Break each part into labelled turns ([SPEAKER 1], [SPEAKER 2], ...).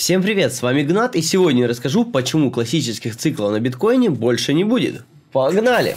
[SPEAKER 1] Всем привет, с вами Гнат, и сегодня я расскажу, почему классических циклов на биткоине больше не будет. Погнали!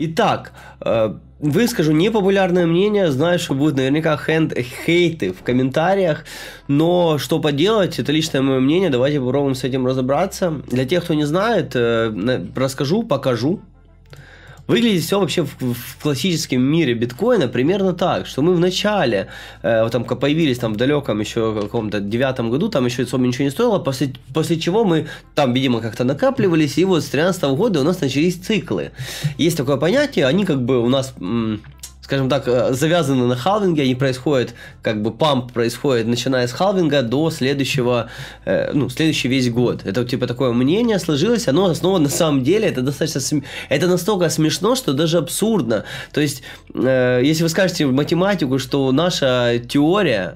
[SPEAKER 1] Итак, э, выскажу непопулярное мнение, знаю, что будет наверняка хенд хейты в комментариях, но что поделать, это личное мое мнение, давайте попробуем с этим разобраться. Для тех, кто не знает, э, расскажу, покажу, Выглядит все вообще в, в классическом мире биткоина примерно так, что мы в начале, э, вот там появились там в далеком еще каком-то девятом году, там еще особо ничего не стоило, после, после чего мы там, видимо, как-то накапливались, и вот с 13 года у нас начались циклы. Есть такое понятие, они как бы у нас... М- скажем так, э, завязаны на халвинге, они происходят, как бы памп происходит, начиная с халвинга до следующего, э, ну, следующий весь год. Это типа такое мнение сложилось, оно основано на самом деле, это достаточно, см... это настолько смешно, что даже абсурдно. То есть, э, если вы скажете в математику, что наша теория,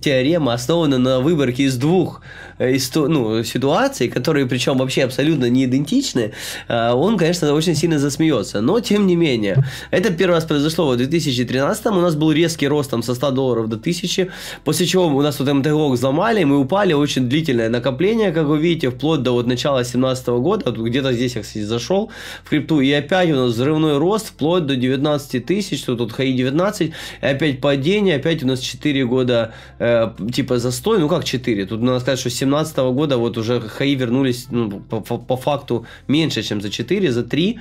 [SPEAKER 1] теорема основана на выборке из двух ну, ситуаций, которые причем вообще абсолютно не идентичны, он, конечно, очень сильно засмеется. Но, тем не менее, это первый раз произошло слово в 2013 у нас был резкий рост там со 100 долларов до 1000, после чего у нас вот МТГОК эм взломали, мы упали, очень длительное накопление, как вы видите, вплоть до вот начала 2017 года, где-то здесь я, кстати, зашел в крипту, и опять у нас взрывной рост вплоть до 19 тысяч, что тут хаи 19, и опять падение, опять у нас 4 года э, типа застой, ну как 4, тут надо сказать, что с 2017 года вот уже хаи вернулись ну, по, по, по факту меньше, чем за 4, за 3,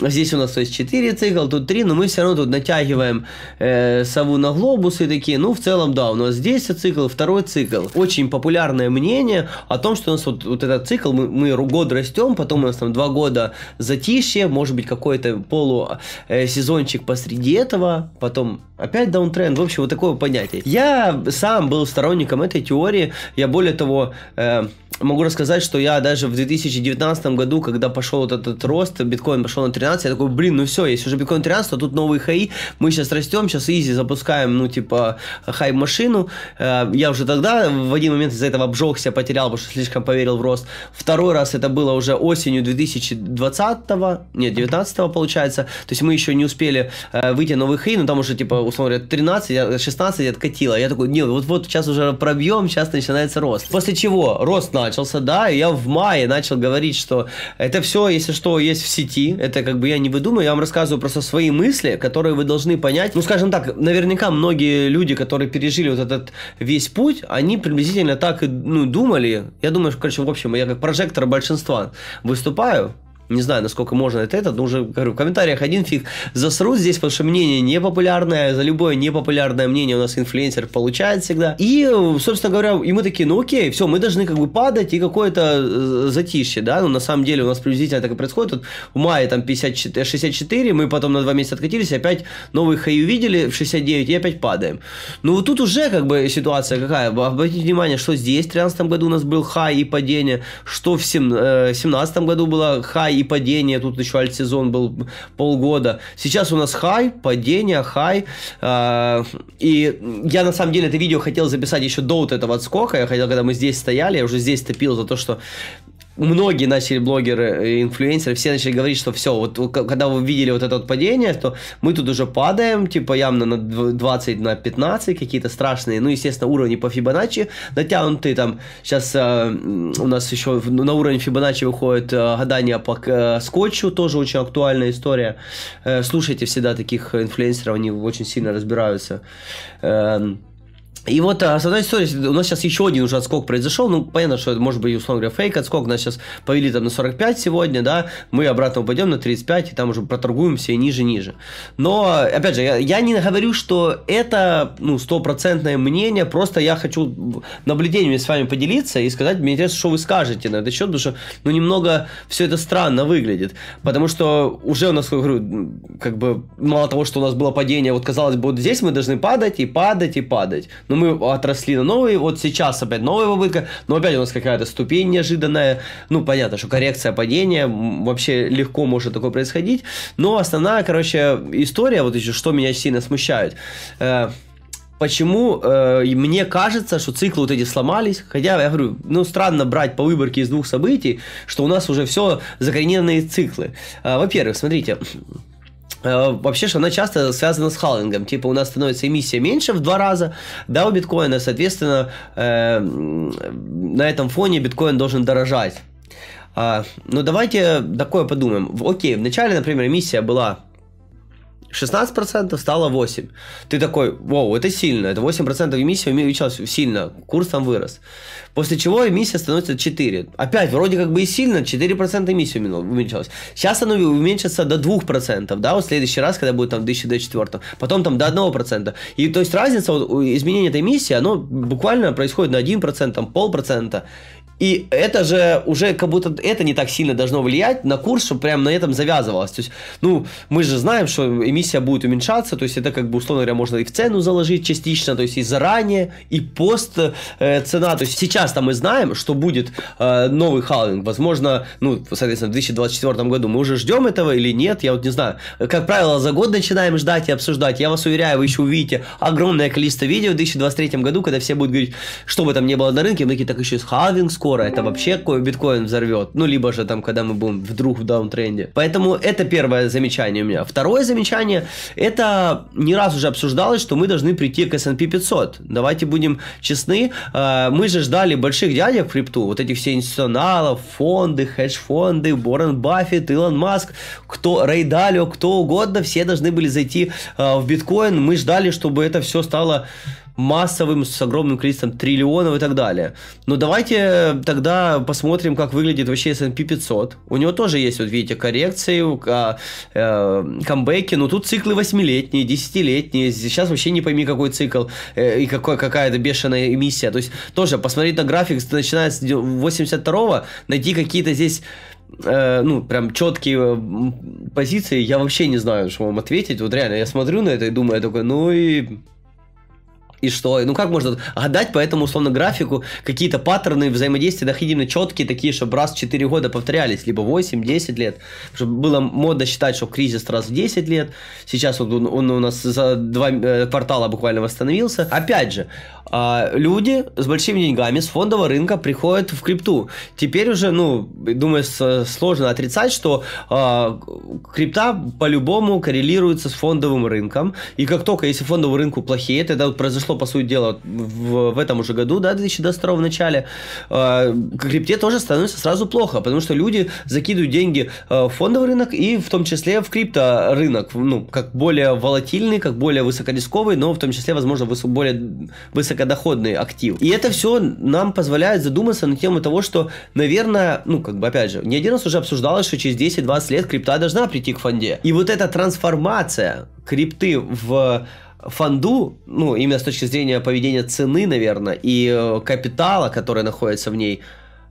[SPEAKER 1] а здесь у нас то есть 4 цикл, тут 3, но мы все равно тут натягиваем э, сову на глобус и такие, ну, в целом, да, у нас здесь цикл, второй цикл. Очень популярное мнение о том, что у нас вот, вот этот цикл, мы, мы год растем, потом у нас там два года затишье, может быть, какой-то полусезончик э, посреди этого, потом опять даунтренд, в общем, вот такое понятие. Я сам был сторонником этой теории, я более того... Э, могу рассказать, что я даже в 2019 году, когда пошел вот этот рост, биткоин пошел на 13, я такой, блин, ну все, есть уже биткоин 13, то тут новые хаи, мы сейчас растем, сейчас изи запускаем, ну, типа, хай-машину. Э, я уже тогда в один момент из-за этого обжегся, потерял, потому что слишком поверил в рост. Второй раз это было уже осенью 2020, го нет, 19 го получается. То есть мы еще не успели э, выйти на выходы, но ну, там уже, типа, условно говоря, 13, 16 откатило. Я такой, нет, вот-вот, сейчас уже пробьем, сейчас начинается рост. После чего рост начался, да, и я в мае начал говорить, что это все, если что, есть в сети, это как бы я не выдумываю, я вам рассказываю просто свои мысли, которые которые вы должны понять. Ну, скажем так, наверняка многие люди, которые пережили вот этот весь путь, они приблизительно так и ну, думали. Я думаю, что, короче, в общем, я как прожектор большинства выступаю, не знаю, насколько можно это этот, но уже говорю, в комментариях один фиг засрут здесь, потому что мнение непопулярное, за любое непопулярное мнение у нас инфлюенсер получает всегда. И, собственно говоря, и мы такие, ну окей, все, мы должны как бы падать и какое-то э, затишье, да, ну на самом деле у нас приблизительно так и происходит, вот в мае там 54, 64, э, мы потом на два месяца откатились, опять новый хай увидели в 69 и опять падаем. Ну вот тут уже как бы ситуация какая, обратите внимание, что здесь в 13 году у нас был хай и падение, что в 17 э, году было хай хай и падение, тут еще альт-сезон был полгода. Сейчас у нас хай, падение, хай. А, и я на самом деле это видео хотел записать еще до вот этого отскока. Я хотел, когда мы здесь стояли, я уже здесь топил за то, что многие начали блогеры, э, инфлюенсеры, все начали говорить, что все, вот когда вы видели вот это вот падение, то мы тут уже падаем, типа явно на 20, на 15, какие-то страшные, ну, естественно, уровни по Фибоначчи натянуты, там, сейчас э, у нас еще на уровень Фибоначчи выходит э, гадание по э, скотчу, тоже очень актуальная история, э, слушайте всегда таких инфлюенсеров, они очень сильно разбираются. Э, и вот а, основная история, у нас сейчас еще один уже отскок произошел, ну, понятно, что это может быть, условно говоря, фейк отскок, У нас сейчас повели там на 45 сегодня, да, мы обратно упадем на 35, и там уже проторгуемся и ниже-ниже. Но, опять же, я, я не говорю, что это, ну, стопроцентное мнение, просто я хочу наблюдениями с вами поделиться и сказать, мне интересно, что вы скажете на этот счет, потому что, ну, немного все это странно выглядит, потому что уже у нас, как говорю, как бы, мало того, что у нас было падение, вот, казалось бы, вот здесь мы должны падать и падать и падать, но ну, но ну, мы отросли на новые, вот сейчас опять новая попытка, но опять у нас какая-то ступень неожиданная, ну, понятно, что коррекция падения, вообще легко может такое происходить, но основная, короче, история, вот еще, что меня сильно смущает, э, почему э, мне кажется, что циклы вот эти сломались, хотя я говорю, ну странно брать по выборке из двух событий, что у нас уже все закорененные циклы. Э, во-первых, смотрите, Э, вообще, что она часто связана с халлингом. Типа у нас становится эмиссия меньше в два раза, да, у биткоина, соответственно, э, на этом фоне биткоин должен дорожать. А, ну, давайте такое подумаем. Окей, вначале, например, эмиссия была 16% стало 8%. Ты такой, вау, это сильно, это 8% эмиссии увеличилась сильно, курс там вырос. После чего эмиссия становится 4. Опять, вроде как бы и сильно, 4% эмиссии уменьшилось. Сейчас оно уменьшится до 2%, да, вот в следующий раз, когда будет там 1004, потом там до 1%. И то есть разница, вот, изменение этой эмиссии, оно буквально происходит на 1%, там, полпроцента. И это же уже как будто это не так сильно должно влиять на курс, чтобы прям на этом завязывалось. То есть, ну, мы же знаем, что эмиссия будет уменьшаться, то есть это как бы, условно говоря, можно и в цену заложить частично, то есть и заранее, и пост э, цена. То есть сейчас там мы знаем, что будет э, новый халвинг. Возможно, ну, соответственно, в 2024 году мы уже ждем этого или нет, я вот не знаю. Как правило, за год начинаем ждать и обсуждать. Я вас уверяю, вы еще увидите огромное количество видео в 2023 году, когда все будут говорить, что бы там ни было на рынке, мы такие, так еще и халвинг скоро, доллара, это вообще кое биткоин взорвет. Ну, либо же там, когда мы будем вдруг в даунтренде. Поэтому это первое замечание у меня. Второе замечание, это не раз уже обсуждалось, что мы должны прийти к S&P 500. Давайте будем честны, а, мы же ждали больших дядек в крипту, вот этих все институционалов, фонды, хедж-фонды, Борн Баффет, Илон Маск, кто, Рэй Далио, кто угодно, все должны были зайти а, в биткоин. Мы ждали, чтобы это все стало массовым, с огромным количеством триллионов и так далее. Но давайте э, тогда посмотрим, как выглядит вообще S&P 500. У него тоже есть, вот видите, коррекции, а, э, камбэки, но тут циклы 8-летние, 10-летние, сейчас вообще не пойми, какой цикл э, и какой, какая-то бешеная эмиссия. То есть тоже посмотреть на график, начиная с 82-го, найти какие-то здесь ну, прям четкие позиции, я вообще не знаю, что вам ответить. Вот реально, я смотрю на это и думаю, я такой, ну и и что? Ну как можно гадать по этому условно графику какие-то паттерны взаимодействия доходили четкие, такие, чтобы раз в 4 года повторялись, либо 8-10 лет. Чтобы было модно считать, что кризис раз в 10 лет. Сейчас он, он у нас за два э, квартала буквально восстановился. Опять же, а, люди с большими деньгами с фондового рынка приходят в крипту. Теперь уже, ну, думаю, сложно отрицать, что а, крипта по-любому коррелируется с фондовым рынком. И как только, если фондовый рынку плохие, тогда вот произошло вышел, по сути дела, в, в этом уже году, да, 2022 в начале, э, крипте тоже становится сразу плохо, потому что люди закидывают деньги э, в фондовый рынок и в том числе в крипторынок, ну, как более волатильный, как более высокорисковый, но в том числе, возможно, выс- более высокодоходный актив. И это все нам позволяет задуматься на тему того, что, наверное, ну, как бы, опять же, не один раз уже обсуждалось, что через 10-20 лет крипта должна прийти к фонде. И вот эта трансформация крипты в фонду, ну, именно с точки зрения поведения цены, наверное, и э, капитала, который находится в ней,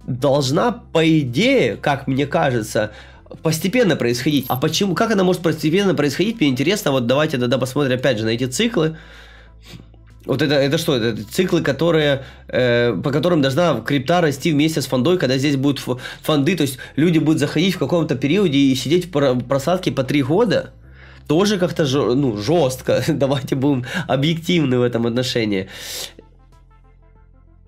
[SPEAKER 1] должна, по идее, как мне кажется, постепенно происходить. А почему, как она может постепенно происходить, мне интересно, вот давайте тогда посмотрим опять же на эти циклы. Вот это, это что? Это циклы, которые, э, по которым должна крипта расти вместе с фондой, когда здесь будут фонды, то есть люди будут заходить в каком-то периоде и сидеть в просадке по три года – тоже как-то ну, жестко, давайте будем объективны в этом отношении.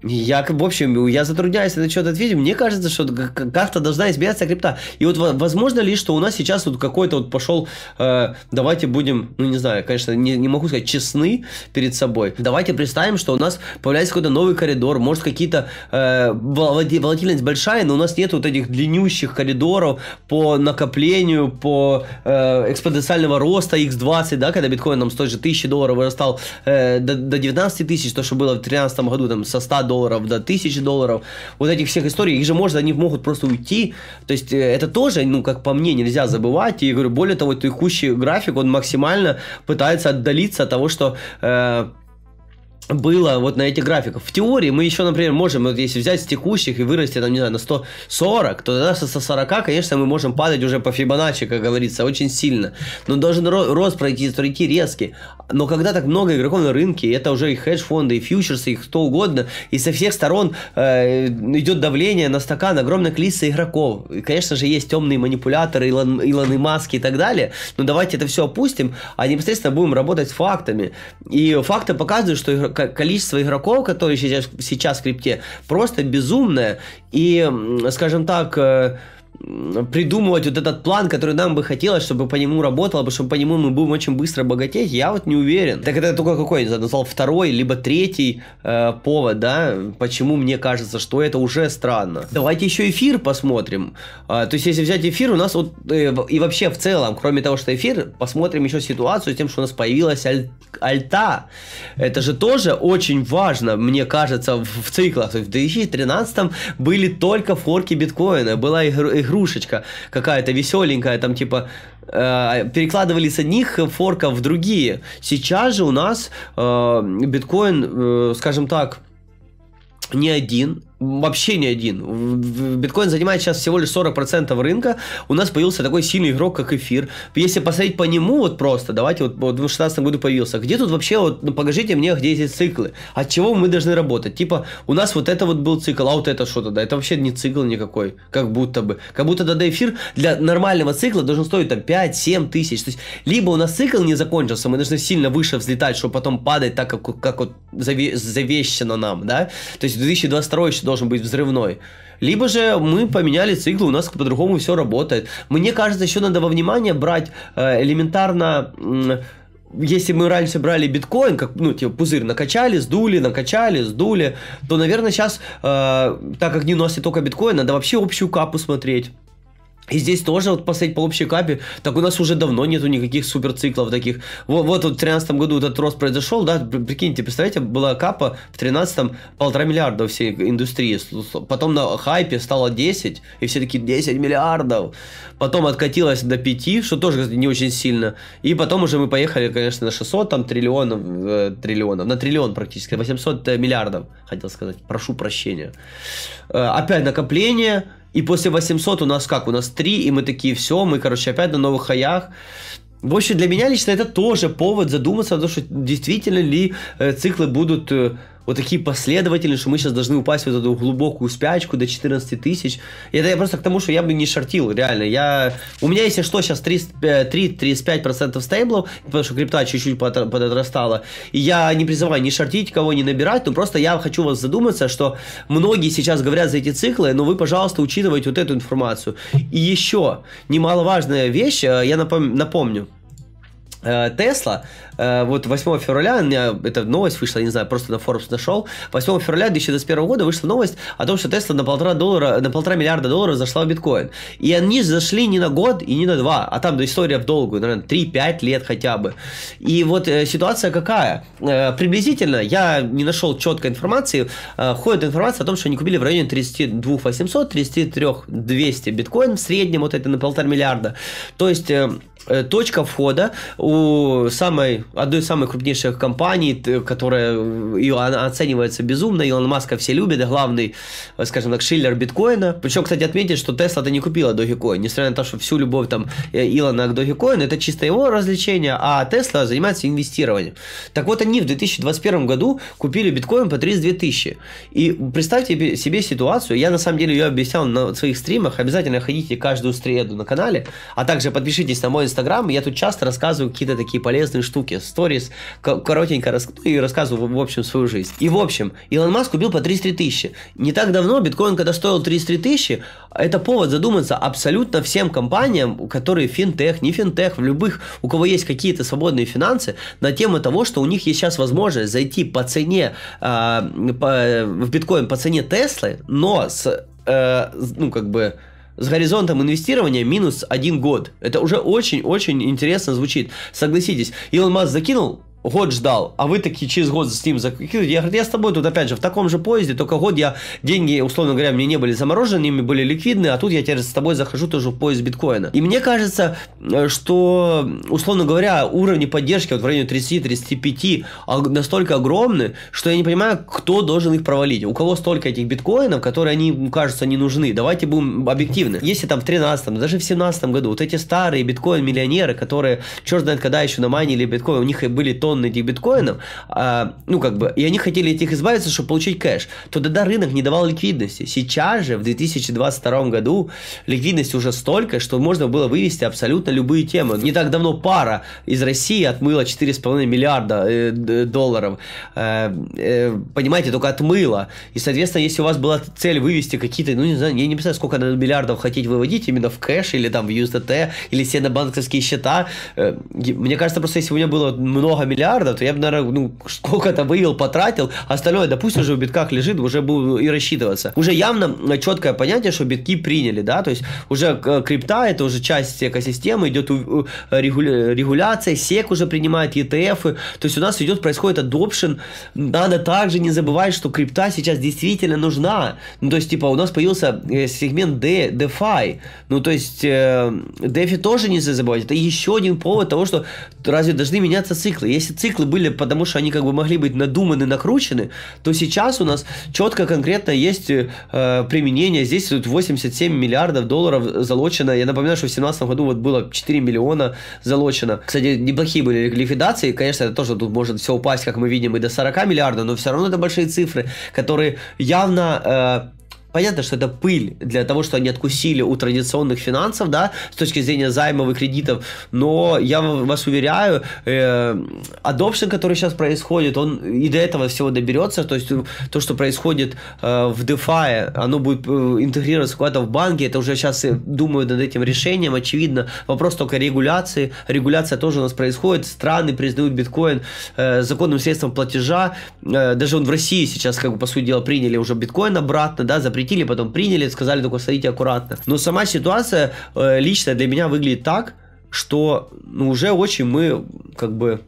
[SPEAKER 1] Я, в общем, я затрудняюсь на что-то ответить. Мне кажется, что как-то должна изменяться крипта. И вот возможно ли, что у нас сейчас вот какой-то вот пошел, э, давайте будем, ну не знаю, конечно, не, не могу сказать, честны перед собой. Давайте представим, что у нас появляется какой-то новый коридор, может какие-то э, волатильность большая, но у нас нет вот этих длиннющих коридоров по накоплению, по э, экспоненциального роста x20, да, когда биткоин нам с той же 1000 долларов вырастал э, до, до 19 тысяч, то, что было в 2013 году, там, со 100 долларов долларов до 1000 долларов. Вот этих всех историй, их же можно, они могут просто уйти. То есть э, это тоже, ну, как по мне, нельзя забывать. И говорю, более того, текущий график, он максимально пытается отдалиться от того, что э, было вот на этих графиках. В теории мы еще, например, можем, вот если взять с текущих и вырасти, там, не знаю, на 140, то тогда со 140, конечно, мы можем падать уже по Фибоначчи, как говорится, очень сильно. Но должен ро- рост пройти, пройти резкий. Но когда так много игроков на рынке, это уже и хедж-фонды, и фьючерсы, и кто угодно, и со всех сторон э, идет давление на стакан огромное количество игроков. И, конечно же, есть темные манипуляторы, Илон, Илоны Маски и так далее. Но давайте это все опустим, а непосредственно будем работать с фактами. И факты показывают, что игрок количество игроков, которые сейчас, сейчас в крипте, просто безумное. И, скажем так, э, придумывать вот этот план, который нам бы хотелось, чтобы по нему работало, бы, чтобы по нему мы будем очень быстро богатеть, я вот не уверен. Так это только какой, назвал второй, либо третий э, повод, да, почему мне кажется, что это уже странно. Давайте еще эфир посмотрим. Э, то есть, если взять эфир, у нас вот, э, и вообще в целом, кроме того, что эфир, посмотрим еще ситуацию с тем, что у нас появилась аль- альта. Это же тоже очень важно, мне кажется, в, в циклах. То есть, в 2013 были только форки биткоина, была игра игрушечка какая-то веселенькая, там типа э, перекладывали с одних форков в другие. Сейчас же у нас э, биткоин, э, скажем так, не один, вообще не один. Биткоин занимает сейчас всего лишь 40% рынка. У нас появился такой сильный игрок, как эфир. Если посмотреть по нему, вот просто, давайте, вот, в 2016 году появился. Где тут вообще, вот, ну, покажите мне, где эти циклы? От чего мы должны работать? Типа, у нас вот это вот был цикл, а вот это что-то, да, это вообще не цикл никакой, как будто бы. Как будто тогда эфир для нормального цикла должен стоить там 5-7 тысяч. То есть, либо у нас цикл не закончился, мы должны сильно выше взлетать, чтобы потом падать так, как, как вот заве завещено нам, да? То есть, 2022 должен быть взрывной. Либо же мы поменяли циклы, у нас по-другому все работает. Мне кажется, еще надо во внимание брать э, элементарно если мы раньше брали биткоин, как, ну, типа, пузырь накачали, сдули, накачали, сдули, то, наверное, сейчас, э, так как не носит только биткоин, надо вообще общую капу смотреть. И здесь тоже, вот посмотреть по общей капе, так у нас уже давно нету никаких суперциклов таких. Вот, вот, в 2013 году этот рост произошел, да, прикиньте, представляете, была капа в 2013 полтора миллиарда всей индустрии, потом на хайпе стало 10, и все таки 10 миллиардов, потом откатилось до 5, что тоже не очень сильно, и потом уже мы поехали, конечно, на 600 там триллионов, э, триллионов, на триллион практически, 800 э, миллиардов, хотел сказать, прошу прощения. Э, опять накопление, и после 800 у нас как? У нас 3, и мы такие, все, мы, короче, опять на новых хаях. В общем, для меня лично это тоже повод задуматься о том, что действительно ли э, циклы будут э, вот такие последовательные, что мы сейчас должны упасть в эту глубокую спячку до 14 тысяч. это я просто к тому, что я бы не шортил, реально. Я... У меня, если что, сейчас 3-35% э, стейблов, потому что крипта чуть-чуть подотрастала. И я не призываю не шортить, кого не набирать, но просто я хочу вас задуматься, что многие сейчас говорят за эти циклы, но вы, пожалуйста, учитывайте вот эту информацию. И еще немаловажная вещь, э, я напом- напомню, э, Тесла Э, вот 8 февраля, у меня эта новость вышла, я не знаю, просто на Forbes нашел, 8 февраля 2021 года вышла новость о том, что Tesla на полтора, доллара, на полтора миллиарда долларов зашла в биткоин. И они зашли не на год и не на два, а там история в долгую, наверное, 3-5 лет хотя бы. И вот э, ситуация какая? Э, приблизительно, я не нашел четкой информации, э, ходит информация о том, что они купили в районе 32 800, 33 200 биткоин в среднем, вот это на полтора миллиарда. То есть... Э, э точка входа у самой одной из самых крупнейших компаний, которая и она оценивается безумно, Илон Маска все любят, главный, скажем так, шиллер биткоина. Причем, кстати, отметить, что Тесла-то не купила Dogecoin, несмотря на то, что всю любовь там э, Илона к Dogecoin, это чисто его развлечение, а Тесла занимается инвестированием. Так вот, они в 2021 году купили биткоин по 32 тысячи. И представьте себе ситуацию, я на самом деле ее объяснял на своих стримах, обязательно ходите каждую среду на канале, а также подпишитесь на мой инстаграм, я тут часто рассказываю какие-то такие полезные штуки, коротенькие сторис, коротенько рас... ну, и рассказываю, в общем, свою жизнь. И, в общем, Илон Маск купил по 33 тысячи. Не так давно биткоин, когда стоил 33 тысячи, это повод задуматься абсолютно всем компаниям, которые финтех, не финтех, в любых, у кого есть какие-то свободные финансы, на тему того, что у них есть сейчас возможность зайти по цене, э, по, в биткоин по цене Теслы, но с, э, ну, как бы, с горизонтом инвестирования минус один год. Это уже очень-очень интересно звучит. Согласитесь, Илон Маск закинул год ждал, а вы такие через год с ним закрыли. Я говорю, я с тобой тут опять же в таком же поезде, только год я, деньги, условно говоря, мне не были заморожены, ими были ликвидны, а тут я теперь с тобой захожу тоже в поезд биткоина. И мне кажется, э, что, условно говоря, уровни поддержки вот в районе 30-35 а, настолько огромны, что я не понимаю, кто должен их провалить. У кого столько этих биткоинов, которые они, кажется, не нужны. Давайте будем объективны. Если там в 13 даже в 17 году вот эти старые биткоин-миллионеры, которые черт знает когда еще на наманили биткоин, у них и были тонны тонн этих биткоинов, а, ну, как бы, и они хотели от них избавиться, чтобы получить кэш, то тогда рынок не давал ликвидности. Сейчас же, в 2022 году, ликвидность уже столько, что можно было вывести абсолютно любые темы. Не так давно пара из России отмыла 4,5 миллиарда э, долларов. Э, э, понимаете, только отмыла. И, соответственно, если у вас была цель вывести какие-то, ну, не знаю, я не представляю, сколько надо миллиардов хотеть выводить именно в кэш или там в USDT, или все на банковские счета. Мне кажется, просто если у меня было много миллиардов, миллиардов, то я бы, наверное, ну, сколько-то вывел, потратил, остальное, допустим, уже в битках лежит, уже буду и рассчитываться. Уже явно э, четкое понятие, что битки приняли, да, то есть уже э, крипта, это уже часть экосистемы, идет э, регуляция, SEC уже принимает ETF, то есть у нас идет, происходит adoption, надо также не забывать, что крипта сейчас действительно нужна, ну, то есть, типа, у нас появился сегмент De, DeFi, ну, то есть, DeFi тоже не забывать, это еще один повод того, что разве должны меняться циклы, если циклы были, потому что они как бы могли быть надуманы, накручены, то сейчас у нас четко, конкретно есть э, применение. Здесь тут 87 миллиардов долларов залочено. Я напоминаю, что в 2017 году вот было 4 миллиона залочено. Кстати, неплохие были ликвидации. Конечно, это тоже тут может все упасть, как мы видим, и до 40 миллиардов, но все равно это большие цифры, которые явно... Э, понятно, что это пыль для того, что они откусили у традиционных финансов, да, с точки зрения займов и кредитов, но я вас уверяю, э, adoption, который сейчас происходит, он и до этого всего доберется, то есть то, что происходит э, в DeFi, оно будет э, интегрироваться куда-то в банки, это уже сейчас э, думаю над этим решением, очевидно, вопрос только регуляции, регуляция тоже у нас происходит, страны признают биткоин э, законным средством платежа, э, даже он в России сейчас, как бы, по сути дела, приняли уже биткоин обратно, да, запретили запретили, потом приняли, сказали только садите аккуратно. Но сама ситуация э, лично для меня выглядит так, что ну, уже очень мы как бы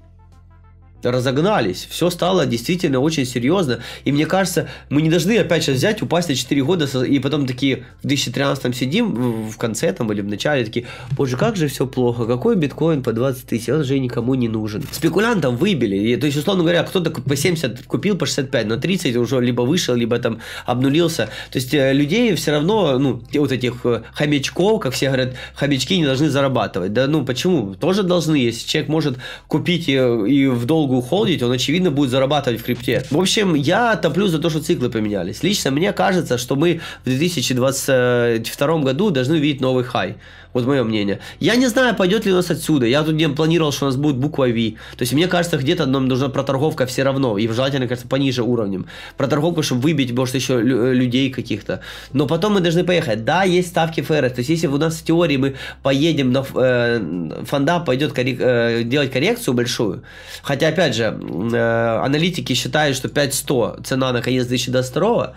[SPEAKER 1] разогнались. Все стало действительно очень серьезно. И мне кажется, мы не должны опять сейчас взять, упасть на 4 года и потом такие в 2013 сидим в конце там или в начале такие, боже, как же все плохо, какой биткоин по 20 тысяч, он же никому не нужен. Спекулянтам выбили. И, то есть, условно говоря, кто-то по 70 купил, по 65, на 30 уже либо вышел, либо там обнулился. То есть, э, людей все равно, ну, вот этих э, хомячков, как все говорят, хомячки не должны зарабатывать. Да ну почему? Тоже должны, если человек может купить и, э, и в долг долго холдить, он, очевидно, будет зарабатывать в крипте. В общем, я топлю за то, что циклы поменялись. Лично мне кажется, что мы в 2022 э, году должны увидеть новый хай. Вот мое мнение. Я не знаю, пойдет ли у нас отсюда. Я тут не планировал, что у нас будет буква V. То есть, мне кажется, где-то нам нужна проторговка все равно. И желательно, кажется, пониже уровнем. Проторговку, чтобы выбить, может, еще э, людей каких-то. Но потом мы должны поехать. Да, есть ставки ФРС. То есть, если у нас в теории мы поедем на э, фонда, пойдет коррек, э, делать коррекцию большую. Хотя, опять же, э, аналитики считают, что 5100 цена на конец 2022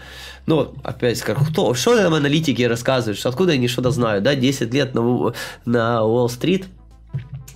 [SPEAKER 1] Но опять скажу, кто, что там аналитики рассказывают, откуда они что-то знают, да, 10 лет, но на Уолл-стрит,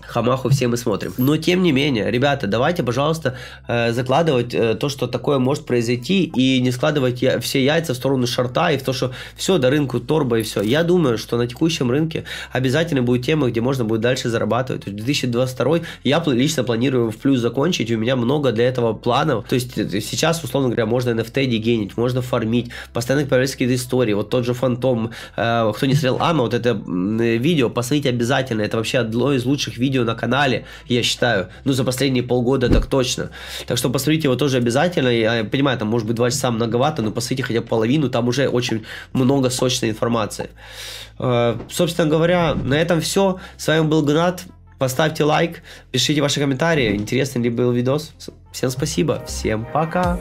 [SPEAKER 1] Хамаху все мы смотрим. Но тем не менее, ребята, давайте, пожалуйста, э, закладывать э, то, что такое может произойти, и не складывать все яйца в сторону шарта и в то, что все, до рынку торба и все. Я думаю, что на текущем рынке обязательно будет тема, где можно будет дальше зарабатывать. То 2022 я лично планирую в плюс закончить, у меня много для этого планов. То есть э, сейчас, условно говоря, можно NFT дегенить, можно фармить, постоянно появляются какие-то истории. Вот тот же Фантом, кто не смотрел Ама, вот это видео, посмотрите обязательно, это вообще одно из лучших видео видео на канале, я считаю. Ну, за последние полгода так точно. Так что посмотрите его тоже обязательно. Я понимаю, там может быть 2 часа многовато, но посмотрите хотя бы половину, там уже очень много сочной информации. Э, собственно говоря, на этом все. С вами был Гнат. Поставьте лайк, пишите ваши комментарии, интересный ли был видос. Всем спасибо, всем пока.